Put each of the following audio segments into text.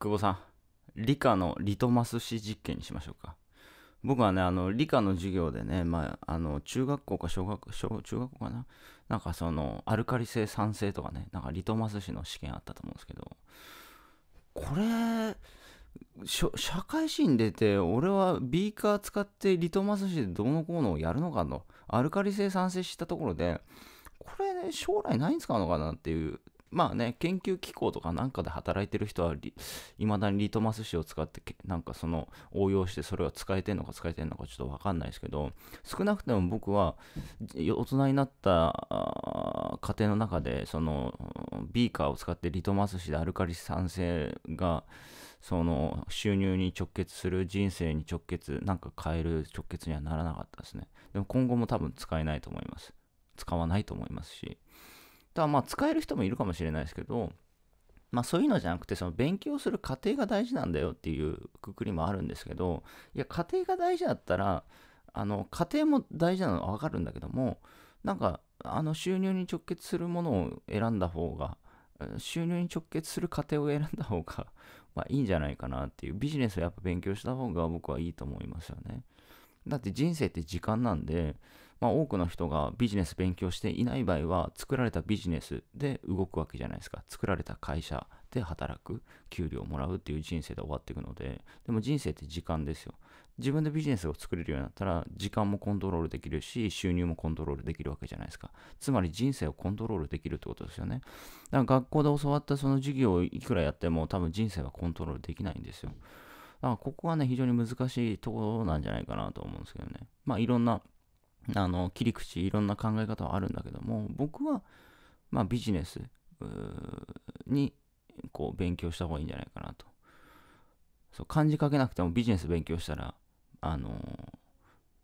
久保さん、理科のリトマス紙実験にしましょうか。僕はね、あの、理科の授業でね、まあ、あの、中学校か小学、小、中学校かななんかその、アルカリ性酸性とかね、なんかリトマス紙の試験あったと思うんですけど、これ、社会人出て、俺はビーカー使ってリトマス紙でどうのこうのをやるのかと、アルカリ性酸性したところで、これね、将来何に使うのかなっていうまあね、研究機構とかなんかで働いてる人はいまだにリトマス紙を使って、なんかその応用してそれは使えてんのか使えてんのかちょっとわかんないですけど、少なくても僕は大人になった家庭の中で、そのビーカーを使ってリトマス紙でアルカリ酸性が、その収入に直結する人生に直結なんか変える直結にはならなかったですねでも今後も多分使えないと思います使わないと思いますしだからまあ使える人もいるかもしれないですけど、まあそういうのじゃなくて、その勉強する過程が大事なんだよっていうくくりもあるんですけど、いや、過程が大事だったら、あの、家庭も大事なのはわかるんだけども、なんか、あの、収入に直結するものを選んだ方が、収入に直結する過程を選んだ方が、まあいいんじゃないかなっていう、ビジネスをやっぱ勉強した方が僕はいいと思いますよね。だって人生って時間なんで、まあ、多くの人がビジネス勉強していない場合は、作られたビジネスで動くわけじゃないですか。作られた会社で働く、給料をもらうっていう人生で終わっていくので、でも人生って時間ですよ。自分でビジネスを作れるようになったら、時間もコントロールできるし、収入もコントロールできるわけじゃないですか。つまり人生をコントロールできるってことですよね。だから学校で教わったその授業をいくらやっても、多分人生はコントロールできないんですよ。だからここはね、非常に難しいところなんじゃないかなと思うんですけどね。まあいろんなあの切り口いろんな考え方はあるんだけども僕は、まあ、ビジネスにこう勉強した方がいいんじゃないかなとそう漢字書けなくてもビジネス勉強したらあの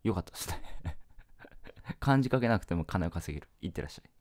ー、よかったですね 漢字書けなくても金を稼げるいってらっしゃい